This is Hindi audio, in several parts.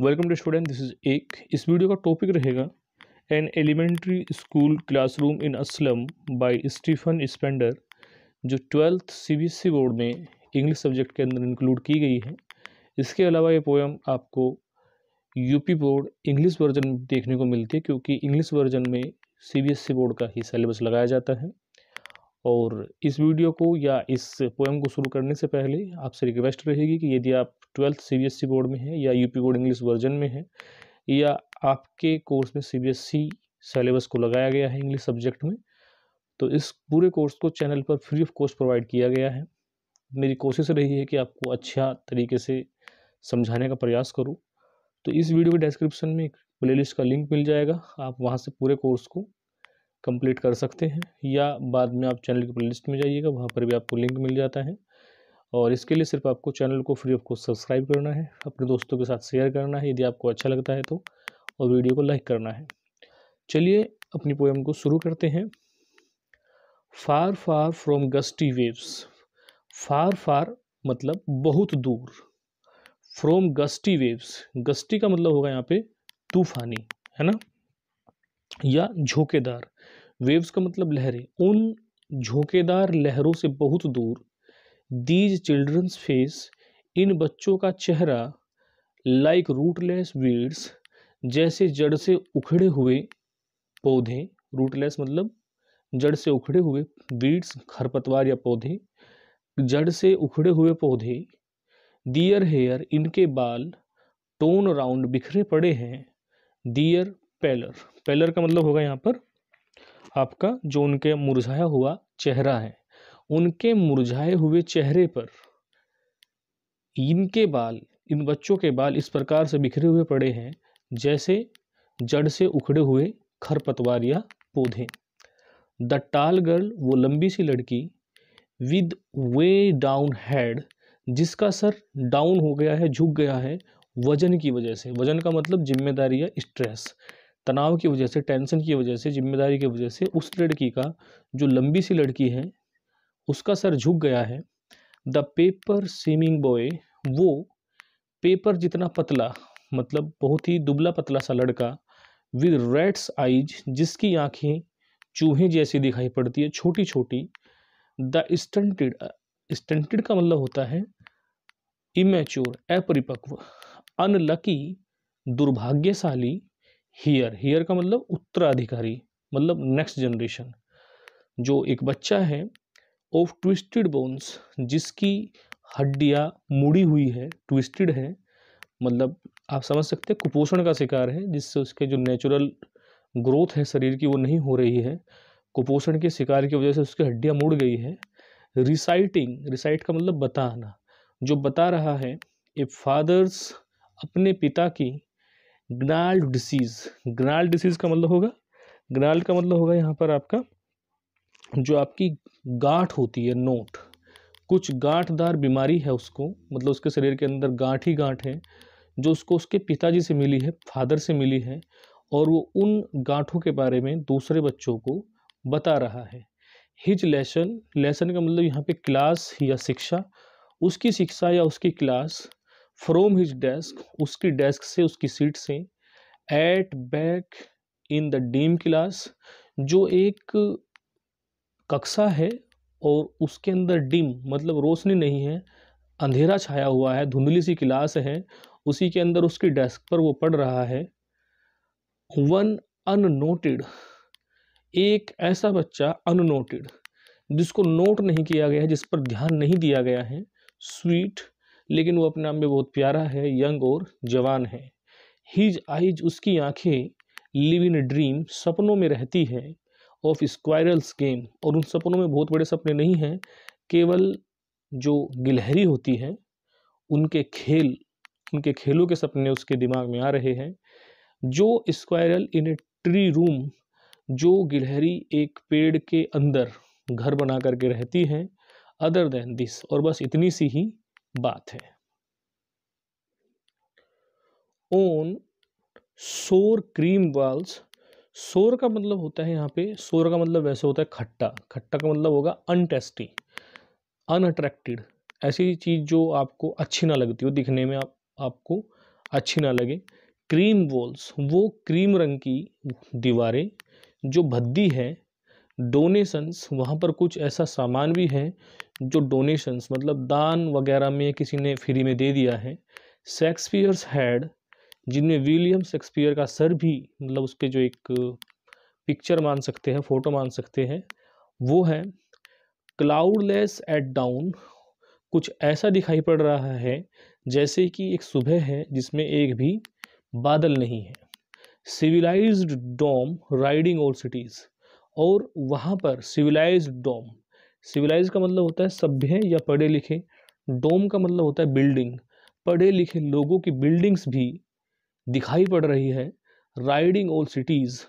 welcome to student this is एक इस वीडियो का टॉपिक रहेगा an elementary school classroom in a slum by Stephen Spender जो ट्वेल्थ सीबीएसई बोर्ड में इंग्लिश सब्जेक्ट के अंदर इंक्लूड की गई है इसके अलावा ये पोएम आपको यूपी बोर्ड इंग्लिश वर्जन देखने को मिलती है क्योंकि इंग्लिश वर्जन में सी बोर्ड e का ही सिलेबस लगाया जाता है और इस वीडियो को या इस पोएम को शुरू करने से पहले आपसे रिक्वेस्ट रहेगी कि यदि आप ट्वेल्थ सीबीएसई बोर्ड में हैं या यूपी बोर्ड इंग्लिश वर्जन में हैं या आपके कोर्स में सी सिलेबस e को लगाया गया है इंग्लिश सब्जेक्ट में तो इस पूरे कोर्स को चैनल पर फ्री ऑफ कॉस्ट प्रोवाइड किया गया है मेरी कोशिश रही है कि आपको अच्छा तरीके से समझाने का प्रयास करूँ तो इस वीडियो के डिस्क्रिप्शन में एक प्लेलिस्ट का लिंक मिल जाएगा आप वहाँ से पूरे कोर्स को कंप्लीट कर सकते हैं या बाद में आप चैनल की प्लेलिस्ट में जाइएगा वहाँ पर भी आपको लिंक मिल जाता है और इसके लिए सिर्फ आपको चैनल को फ्री ऑफ कॉस्ट सब्सक्राइब करना है अपने दोस्तों के साथ शेयर करना है यदि आपको अच्छा लगता है तो और वीडियो को लाइक करना है चलिए अपनी पोएम को शुरू करते हैं far far from gusty waves far far मतलब बहुत दूर फ्रॉम गस्टी वेव्स गस्टी का मतलब होगा यहाँ पे तूफानी है ना या झोंकेदार वेव्स का मतलब लहरें उन झोंकेदार लहरों से बहुत दूर दीज चिल्ड्रंस फेस इन बच्चों का चेहरा लाइक रूटलेस वीड्स जैसे जड़ से उखड़े हुए पौधे रूटलेस मतलब जड़ से उखड़े हुए वीड्स खरपतवार या पौधे जड़ से उखड़े हुए पौधे दियर हेयर इनके बाल टोन राउंड बिखरे पड़े हैं दियर पेलर पेलर का मतलब होगा यहाँ पर आपका जो उनके मुरझाया हुआ चेहरा है उनके मुरझाए हुए चेहरे पर इनके बाल इन बच्चों के बाल इस प्रकार से बिखरे हुए पड़े हैं जैसे जड़ से उखड़े हुए खरपतवार या पौधे द टाल गर्ल वो लंबी सी लड़की विद वे डाउन हेड जिसका सर डाउन हो गया है झुक गया है वजन की वजह से वजन का मतलब जिम्मेदारी या स्ट्रेस तनाव की वजह से टेंशन की वजह से जिम्मेदारी की वजह से उस लड़की का जो लंबी सी लड़की है उसका सर झुक गया है द पेपर स्विमिंग बॉय वो पेपर जितना पतला मतलब बहुत ही दुबला पतला सा लड़का विद रेड्स आइज जिसकी आँखें चूहे जैसी दिखाई पड़ती है छोटी छोटी द स्टंटेड स्टंटेड का मतलब होता है इमेच्योर अपरिपक्व अनलकी दुर्भाग्यशाली हियर हियर का मतलब उत्तराधिकारी मतलब नेक्स्ट जनरेशन जो एक बच्चा है ऑफ ट्विस्टेड बोन्स जिसकी हड्डियाँ मुड़ी हुई है ट्विस्टेड है मतलब आप समझ सकते हैं कुपोषण का शिकार है जिससे उसके जो नेचुरल ग्रोथ है शरीर की वो नहीं हो रही है कुपोषण के शिकार की वजह से उसकी हड्डियाँ मुड़ गई है रिसाइटिंग रिसाइट का मतलब बताना जो बता रहा है ए फादर्स अपने पिता की ग्नाल्ड डिसीज़ ग्नाल्ड डिसीज़ का मतलब होगा ग्नाल्ड का मतलब होगा यहाँ पर आपका जो आपकी गांठ होती है नोट कुछ गांठदार बीमारी है उसको मतलब उसके शरीर के अंदर गांठ ही गांठ है जो उसको उसके पिताजी से मिली है फादर से मिली है और वो उन गांठों के बारे में दूसरे बच्चों को बता रहा है हिज लेसन लेसन का मतलब यहाँ पे क्लास या शिक्षा उसकी शिक्षा या उसकी क्लास फ्रॉम हिज डेस्क उसकी डेस्क से उसकी सीट से at back in the dim class जो एक कक्षा है और उसके अंदर डिम मतलब रोशनी नहीं है अंधेरा छाया हुआ है धुंधली सी क्लास है उसी के अंदर उसकी डेस्क पर वो पढ़ रहा है वन अननोटेड एक ऐसा बच्चा अननोटेड जिसको नोट नहीं किया गया है जिस पर ध्यान नहीं दिया गया है स्वीट लेकिन वो अपने आप में बहुत प्यारा है यंग और जवान है हीज आइज उसकी आंखें लिव इन ड्रीम सपनों में रहती है ऑफ स्क्वायरल्स गेम और उन सपनों में बहुत बड़े सपने नहीं हैं केवल जो गिलहरी होती है उनके खेल उनके खेलों के सपने उसके दिमाग में आ रहे हैं जो squirrel in a tree room जो गिलहरी एक पेड़ के अंदर घर बना करके रहती हैं अदर देन दिस और बस इतनी सी ही बात है ओन सोर क्रीम वाल्स सोर का मतलब होता है यहाँ पे सोर का मतलब वैसे होता है खट्टा खट्टा का मतलब होगा अनटेस्टी अनअट्रैक्टेड ऐसी चीज़ जो आपको अच्छी ना लगती हो दिखने में आप आपको अच्छी ना लगे क्रीम वॉल्स वो क्रीम रंग की दीवारें जो भद्दी है डोनेशंस वहाँ पर कुछ ऐसा सामान भी है जो डोनेशंस मतलब दान वगैरह में किसी ने फ्री में दे दिया है शेक्सपियर्स हैड जिनमें विलियम शेक्सपियर का सर भी मतलब उसके जो एक पिक्चर मान सकते हैं फ़ोटो मान सकते हैं वो है क्लाउडलेस एट डाउन कुछ ऐसा दिखाई पड़ रहा है जैसे कि एक सुबह है जिसमें एक भी बादल नहीं है civilised dome riding old cities और वहाँ पर सिविलाइज डोम सिविलाइज का मतलब होता है सभ्य या पढ़े लिखे डोम का मतलब होता है बिल्डिंग पढ़े लिखे लोगों की बिल्डिंग्स भी दिखाई पड़ रही है राइडिंग ऑल सिटीज़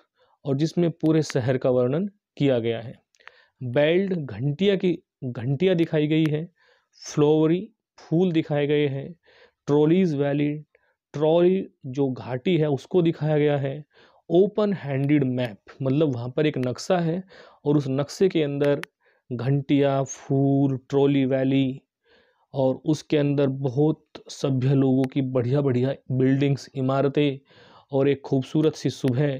और जिसमें पूरे शहर का वर्णन किया गया है बेल्ड घंटिया की घंटिया दिखाई गई है फ्लोवरी फूल दिखाए गए हैं ट्रॉलीज वैली ट्रॉली जो घाटी है उसको दिखाया गया है ओपन हैंडेड मैप मतलब वहाँ पर एक नक्शा है और उस नक्शे के अंदर घंटिया फूल ट्रॉली वैली और उसके अंदर बहुत सभ्य लोगों की बढ़िया बढ़िया बिल्डिंग्स इमारतें और एक खूबसूरत सी सुबह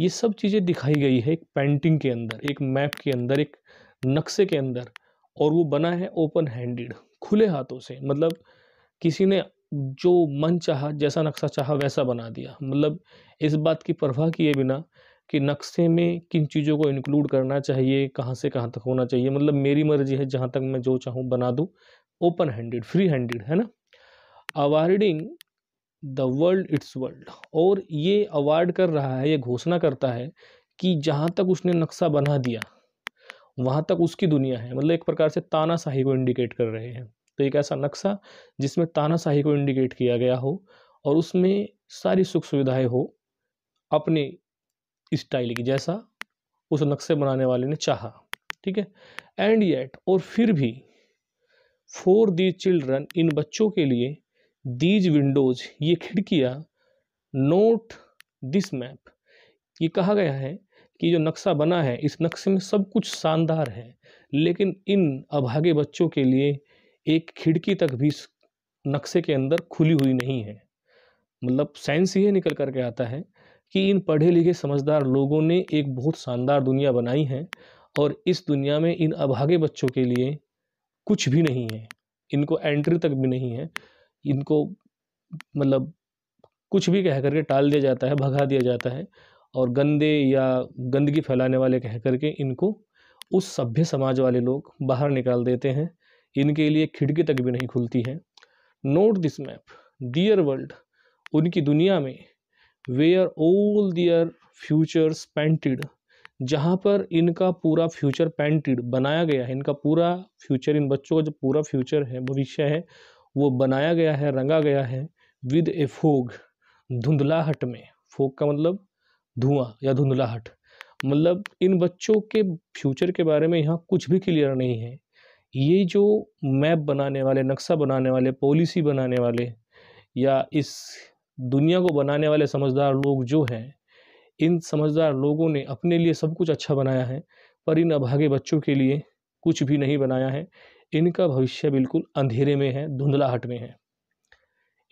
ये सब चीज़ें दिखाई गई है एक पेंटिंग के अंदर एक मैप के अंदर एक नक्शे के अंदर और वो बना है ओपन हैंडेड खुले हाथों से मतलब किसी ने जो मन चाहा जैसा नक्शा चाहा वैसा बना दिया मतलब इस बात की परवाह किए बिना कि नक्शे में किन चीज़ों को इंक्लूड करना चाहिए कहाँ से कहाँ तक होना चाहिए मतलब मेरी मर्जी है जहाँ तक मैं जो चाहूँ बना दूँ ओपन हैंडेड फ्री हैंडेड है ना awarding the world its world और ये अवार्ड कर रहा है ये घोषणा करता है कि जहाँ तक उसने नक्शा बना दिया वहाँ तक उसकी दुनिया है मतलब एक प्रकार से तानाशाही को इंडिकेट कर रहे हैं तो एक ऐसा नक्शा जिसमें तानाशाही को इंडिकेट किया गया हो और उसमें सारी सुख सुविधाएं हो अपने स्टाइल की जैसा उस नक्शे बनाने वाले ने चाहा ठीक है एंड येट और फिर भी फॉर दी चिल्ड्रन इन बच्चों के लिए दीज विंडोज ये खिड़कियाँ नोट दिस मैप ये कहा गया है कि जो नक्शा बना है इस नक्शे में सब कुछ शानदार है लेकिन इन अभागे बच्चों के लिए एक खिड़की तक भी नक्शे के अंदर खुली हुई नहीं है मतलब साइंस ये निकल करके आता है कि इन पढ़े लिखे समझदार लोगों ने एक बहुत शानदार दुनिया बनाई है और इस दुनिया में इन अभागे बच्चों के लिए कुछ भी नहीं है इनको एंट्री तक भी नहीं है इनको मतलब कुछ भी कह करके टाल दिया जाता है भगा दिया जाता है और गंदे या गंदगी फैलाने वाले कह करके इनको उस सभ्य समाज वाले लोग बाहर निकाल देते हैं इनके लिए खिड़की तक भी नहीं खुलती है not this map their world उनकी दुनिया में where all their future painted जहाँ पर इनका पूरा फ्यूचर पेंटेड बनाया गया है इनका पूरा फ्यूचर इन बच्चों का जो पूरा फ्यूचर है भविष्य है वो बनाया गया है रंगा गया है विद ए फोग धुंधलाहट में फोग का मतलब धुआं या धुंधलाहट मतलब इन बच्चों के फ्यूचर के बारे में यहाँ कुछ भी क्लियर नहीं है ये जो मैप बनाने वाले नक्शा बनाने वाले पॉलिसी बनाने वाले या इस दुनिया को बनाने वाले समझदार लोग जो हैं इन समझदार लोगों ने अपने लिए सब कुछ अच्छा बनाया है पर इन अभागे बच्चों के लिए कुछ भी नहीं बनाया है इनका भविष्य बिल्कुल अंधेरे में है धुंधलाहट में है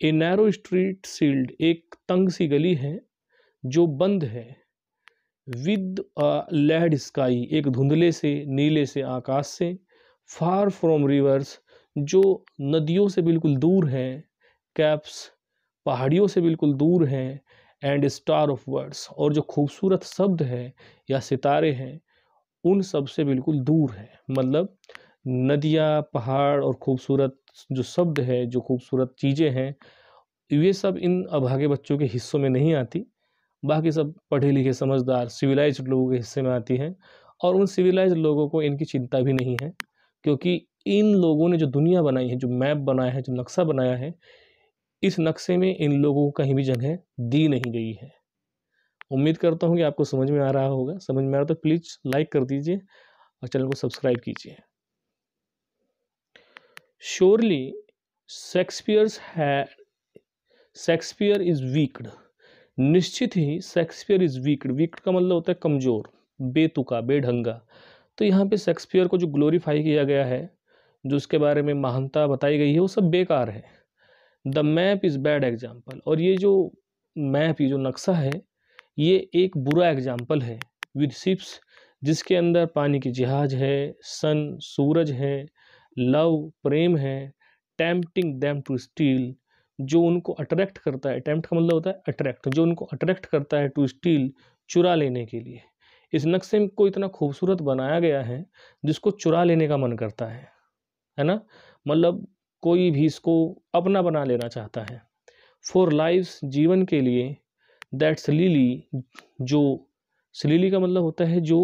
ए नैरो स्ट्रीट सील्ड एक तंग सी गली है जो बंद है विद लैड स्काई एक धुंधले से नीले से आकाश से फार फ्रॉम रिवर्स जो नदियों से बिल्कुल दूर हैं कैप्स पहाड़ियों से बिल्कुल दूर हैं एंड स्टार ऑफ वर्ड्स और जो खूबसूरत शब्द हैं या सितारे हैं उन सब से बिल्कुल दूर है मतलब नदियाँ पहाड़ और खूबसूरत जो शब्द है जो खूबसूरत चीज़ें हैं ये सब इन अभागे बच्चों के हिस्सों में नहीं आती बाकी सब पढ़े लिखे समझदार सिविलाइज्ड लोगों के हिस्से में आती हैं और उन सिविलाइज्ड लोगों को इनकी चिंता भी नहीं है क्योंकि इन लोगों ने जो दुनिया बनाई है जो मैप बनाया है जो नक्शा बनाया है इस नक्शे में इन लोगों को कहीं भी जगह दी नहीं गई है उम्मीद करता हूँ कि आपको समझ में आ रहा होगा समझ में आ रहा तो प्लीज़ लाइक कर दीजिए और चैनल को सब्सक्राइब कीजिए श्योरली शेक्सपियर्स है शेक्सपियर इज़ वीकड निश्चित ही शेक्सपियर इज़ वीकड वीकड का मतलब होता है कमज़ोर बेतुका बेढंगा तो यहाँ पे शेक्सपियर को जो ग्लोरीफाई किया गया है जो उसके बारे में महानता बताई गई है वो सब बेकार है the map is bad example और ये जो मैप ये जो नक्शा है ये एक बुरा एग्जाम्पल है विद शिप्स जिसके अंदर पानी की जहाज है सन सूरज है लव प्रेम है टैम्पटिंग दैम टू स्टील जो उनको अट्रैक्ट करता है अटैम्प्ट का मतलब होता है अट्रैक्ट जो उनको अट्रैक्ट करता है टू स्टील चुरा लेने के लिए इस नक्शे को इतना खूबसूरत बनाया गया है जिसको चुरा लेने का मन करता है है ना मतलब कोई भी इसको अपना बना लेना चाहता है फॉर लाइफ्स जीवन के लिए दैट्स लीली जो सलीली का मतलब होता है जो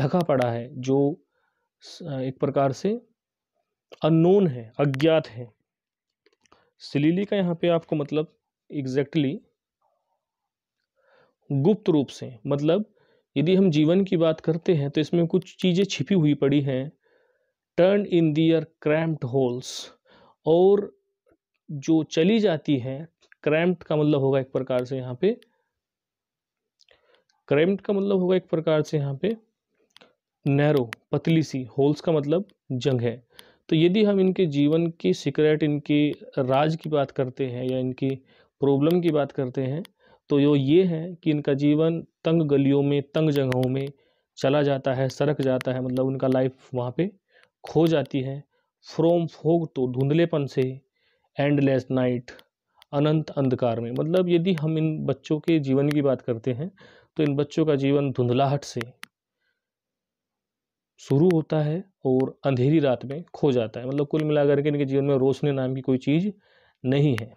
ढका पड़ा है जो एक प्रकार से अननोन है अज्ञात है सलीली का यहाँ पे आपको मतलब एग्जैक्टली exactly गुप्त रूप से मतलब यदि हम जीवन की बात करते हैं तो इसमें कुछ चीज़ें छिपी हुई पड़ी हैं turn in their cramped holes और जो चली जाती है क्रैम्प्ड का मतलब होगा एक प्रकार से यहाँ पे क्रैम्प्ड का मतलब होगा एक प्रकार से यहाँ पे नैरो पतली सी होल्स का मतलब जंग है तो यदि हम इनके जीवन की सीक्रेट इनके राज की बात करते हैं या इनकी प्रॉब्लम की बात करते हैं तो यो ये है कि इनका जीवन तंग गलियों में तंग जगहों में चला जाता है सरक जाता है मतलब उनका लाइफ वहाँ पे खो जाती है फ्रॉम फोग तो धुंधलेपन से एंडलेस नाइट अनंत अंधकार में मतलब यदि हम इन बच्चों के जीवन की बात करते हैं तो इन बच्चों का जीवन धुंधलाहट से शुरू होता है और अंधेरी रात में खो जाता है मतलब कुल मिलाकर के इनके जीवन में रोशनी नाम की कोई चीज़ नहीं है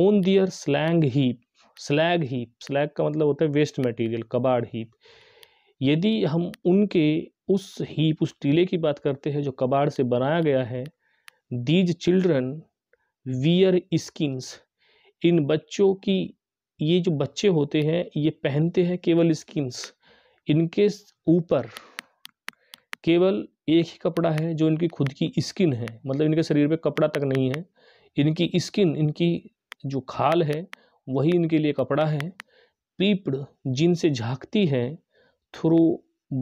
on their slang heap slag heap slag का मतलब होता है वेस्ट मटेरियल कबाड़ हीप यदि हम उनके उस हीप उस टीले की बात करते हैं जो कबाड़ से बनाया गया है दीज चिल्ड्रन वियर स्किन्स इन बच्चों की ये जो बच्चे होते हैं ये पहनते हैं केवल स्किन्स इनके ऊपर केवल एक ही कपड़ा है जो इनकी खुद की स्किन है मतलब इनके शरीर पे कपड़ा तक नहीं है इनकी स्किन इनकी जो खाल है वही इनके लिए कपड़ा है पीपड़ जिनसे झाँकती है थ्रू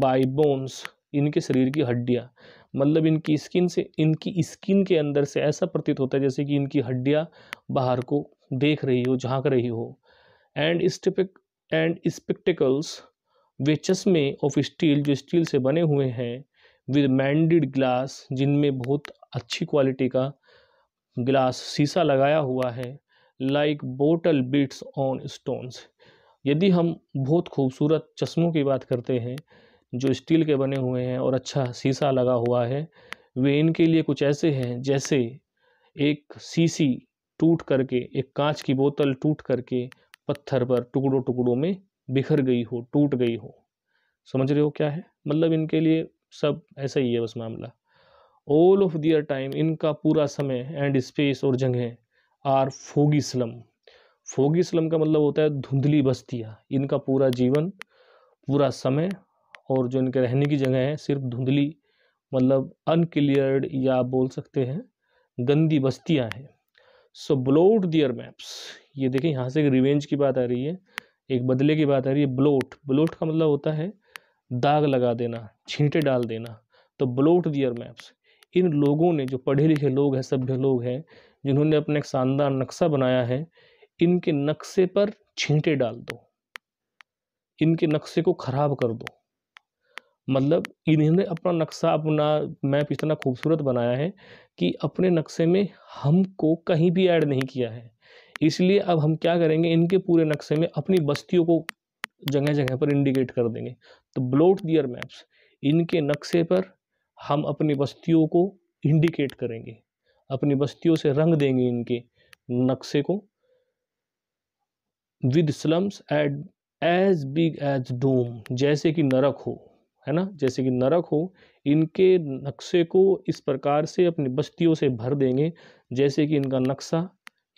बाई बोन्स इनके शरीर की हड्डियाँ मतलब इनकी स्किन से इनकी स्किन के अंदर से ऐसा प्रतीत होता है जैसे कि इनकी हड्डियाँ बाहर को देख रही हो झांक रही हो एंड स्टिपिक एंड स्पेक्टिकल्स वे चश्मे ऑफ स्टील जो स्टील से बने हुए हैं विद मैंडेड ग्लास जिनमें बहुत अच्छी क्वालिटी का ग्लास शीशा लगाया हुआ है like bottle bits on stones यदि हम बहुत खूबसूरत चश्मों की बात करते हैं जो स्टील के बने हुए हैं और अच्छा शीशा लगा हुआ है वे इनके लिए कुछ ऐसे हैं जैसे एक सीसी टूट करके एक कांच की बोतल टूट करके पत्थर पर टुकड़ों टुकड़ों में बिखर गई हो टूट गई हो समझ रहे हो क्या है मतलब इनके लिए सब ऐसा ही है बस मामला ऑल ऑफ दियर टाइम इनका पूरा समय एंड स्पेस और जगह are foggy slum foggy slum का मतलब होता है धुंधली बस्तियाँ इनका पूरा जीवन पूरा समय और जो इनके रहने की जगह है सिर्फ धुंधली मतलब अनक्लियर्ड या आप बोल सकते हैं गंदी बस्तियाँ हैं सो ब्लोट दियर मैप्स ये देखें यहाँ से एक रिवेंज की बात आ रही है एक बदले की बात आ रही है ब्लोट ब्लोट का मतलब होता है दाग लगा देना छींटे डाल देना तो ब्लोट दियर मैप्स इन लोगों ने जो पढ़े लिखे लोग हैं सभ्य लोग हैं जिन्होंने अपना एक शानदार नक्शा बनाया है इनके नक्शे पर छींटे डाल दो इनके नक्शे को ख़राब कर दो मतलब इन्होंने अपना नक्शा अपना मैप इतना खूबसूरत बनाया है कि अपने नक्शे में हमको कहीं भी ऐड नहीं किया है इसलिए अब हम क्या करेंगे इनके पूरे नक्शे में अपनी बस्तियों को जगह जगह पर इंडिकेट कर देंगे तो ब्लोट दियर मैप्स इनके नक्शे पर हम अपनी बस्तियों को इंडिकेट करेंगे अपनी बस्तियों से रंग देंगे इनके नक्शे को with slums at as big as doom जैसे कि नरक हो है ना जैसे कि नरक हो इनके नक्शे को इस प्रकार से अपनी बस्तियों से भर देंगे जैसे कि इनका नक्शा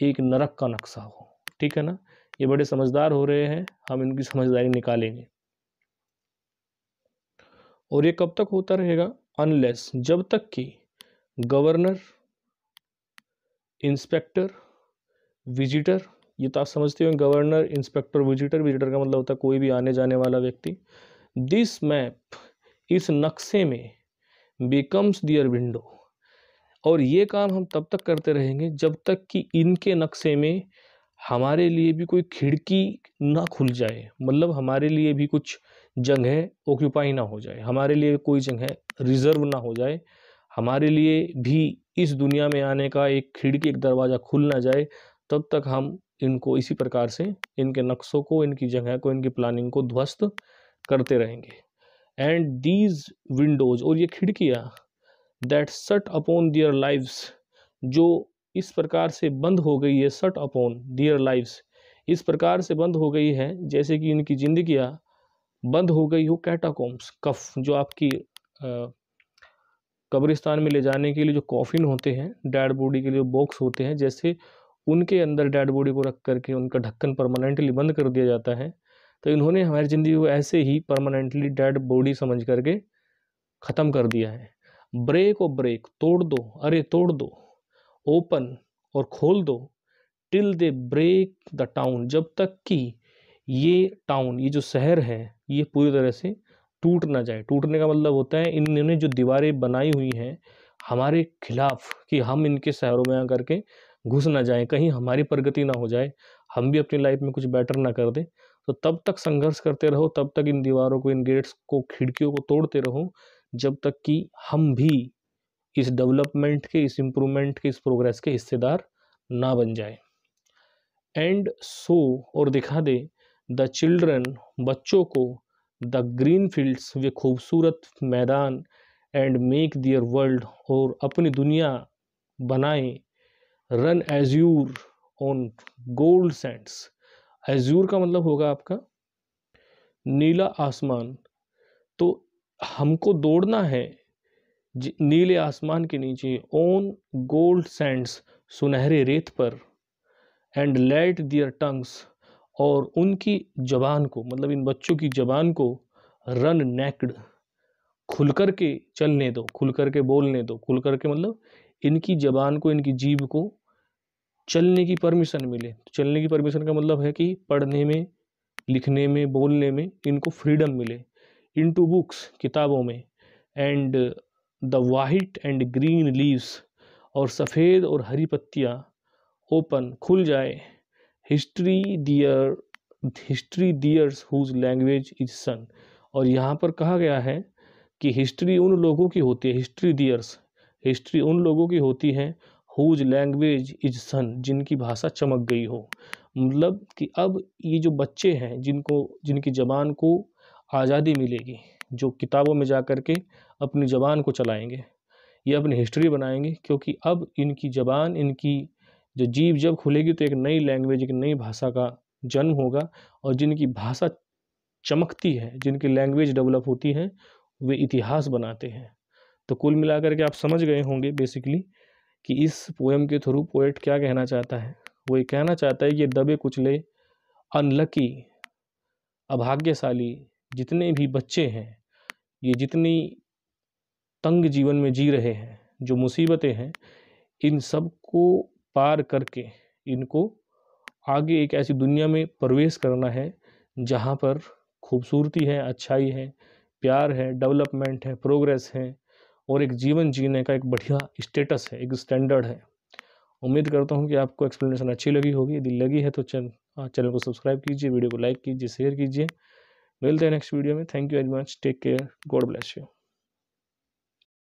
एक नरक का नक्शा हो ठीक है ना ये बड़े समझदार हो रहे हैं हम इनकी समझदारी निकालेंगे और ये कब तक होता रहेगा अनलेस जब तक कि गवर्नर इंस्पेक्टर विजिटर ये तो आप समझते हो गवर्नर इंस्पेक्टर विजिटर विजिटर का मतलब होता है कोई भी आने जाने वाला व्यक्ति दिस मैप इस नक्शे में बिकम्स दियर विंडो और ये काम हम तब तक करते रहेंगे जब तक कि इनके नक्शे में हमारे लिए भी कोई खिड़की ना खुल जाए मतलब हमारे लिए भी कुछ जगह ऑक्यूपाई ना हो जाए हमारे लिए कोई जगह रिजर्व ना हो जाए हमारे लिए भी इस दुनिया में आने का एक खिड़की एक दरवाज़ा खुल ना जाए तब तक हम इनको इसी प्रकार से इनके नक्शों को इनकी जगह को इनकी प्लानिंग को ध्वस्त करते रहेंगे एंड दीज विंडोज और ये खिड़कियाँ दैट सट अपॉन दियर लाइव्स जो इस प्रकार से बंद हो गई है सट अपॉन दियर लाइव्स इस प्रकार से बंद हो गई है जैसे कि इनकी जिंदगियाँ बंद हो गई हो कैटाकॉम्स कफ जो आपकी कब्रिस्तान में ले जाने के लिए जो कॉफिन होते हैं डेड बॉडी के लिए बॉक्स होते हैं जैसे उनके अंदर डेड बॉडी को रख करके उनका ढक्कन परमानेंटली बंद कर दिया जाता है तो इन्होंने हमारी ज़िंदगी को ऐसे ही परमानेंटली डेड बॉडी समझ करके ख़त्म कर दिया है ब्रेक और ब्रेक तोड़ दो अरे तोड़ दो ओपन और खोल दो till they break the town जब तक कि ये टाउन ये जो शहर है ये पूरी तरह से टूट ना जाए टूटने का मतलब होता है इन्होंने जो दीवारें बनाई हुई हैं हमारे खिलाफ कि हम इनके शहरों में आकर के घुस ना जाए कहीं हमारी प्रगति ना हो जाए हम भी अपनी लाइफ में कुछ बेटर ना कर दें तो तब तक संघर्ष करते रहो तब तक इन दीवारों को इन गेट्स को खिड़कियों को तोड़ते रहो जब तक कि हम भी इस डेवलपमेंट के इस इम्प्रूवमेंट के इस प्रोग्रेस के हिस्सेदार ना बन जाए एंड सो और दिखा दे द चिल्ड्रन बच्चों को द ग्रीन फील्ड्स वे खूबसूरत मैदान एंड मेक दियर वर्ल्ड और अपनी दुनिया बनाएं run azure on gold sands एज्यूर का मतलब होगा आपका नीला आसमान तो हमको दौड़ना है नीले आसमान के नीचे ऑन गोल्ड सैंड्स सुनहरे रेत पर एंड लेट दियर टंग्स और उनकी ज़बान को मतलब इन बच्चों की ज़बान को रन नेक्ड खुल कर के चलने दो खुल कर के बोलने दो खुल कर के मतलब इनकी ज़बान को इनकी जीभ को चलने की परमिशन मिले तो चलने की परमिशन का मतलब है कि पढ़ने में लिखने में बोलने में इनको फ्रीडम मिले इन टू बुक्स किताबों में and the white and green leaves और सफ़ेद और हरी पत्तियाँ ओपन खुल जाए history their history theirs whose language is sun और यहाँ पर कहा गया है कि हिस्ट्री उन लोगों की होती है हिस्ट्री दियर्स हिस्ट्री उन लोगों की होती है हुज लैंग्वेज इज सन जिनकी भाषा चमक गई हो मतलब कि अब ये जो बच्चे हैं जिनको जिनकी ज़बान को आज़ादी मिलेगी जो किताबों में जा कर के अपनी ज़बान को चलाएंगे ये अपनी हिस्ट्री बनाएंगे क्योंकि अब इनकी ज़बान इनकी जो जीव जब खुलेगी तो एक नई लैंग्वेज एक नई भाषा का जन्म होगा और जिनकी भाषा चमकती है जिनकी लैंग्वेज डेवलप होती है वे इतिहास बनाते हैं तो कुल मिलाकर के आप समझ गए होंगे बेसिकली कि इस पोएम के थ्रू पोएट क्या कहना चाहता है वो ये कहना चाहता है कि दबे कुचले अनलकी अभाग्यशाली जितने भी बच्चे हैं ये जितनी तंग जीवन में जी रहे हैं जो मुसीबतें हैं इन सब को पार करके इनको आगे एक ऐसी दुनिया में प्रवेश करना है जहाँ पर खूबसूरती है अच्छाई है प्यार है डेवलपमेंट है प्रोग्रेस है और एक जीवन जीने का एक बढ़िया स्टेटस है एक स्टैंडर्ड है उम्मीद करता हूँ कि आपको एक्सप्लेनेशन अच्छी लगी होगी यदि लगी है तो चैनल हाँ, चैनल को सब्सक्राइब कीजिए वीडियो को लाइक कीजिए शेयर कीजिए मिलते हैं नेक्स्ट वीडियो में thank you very much take care God bless you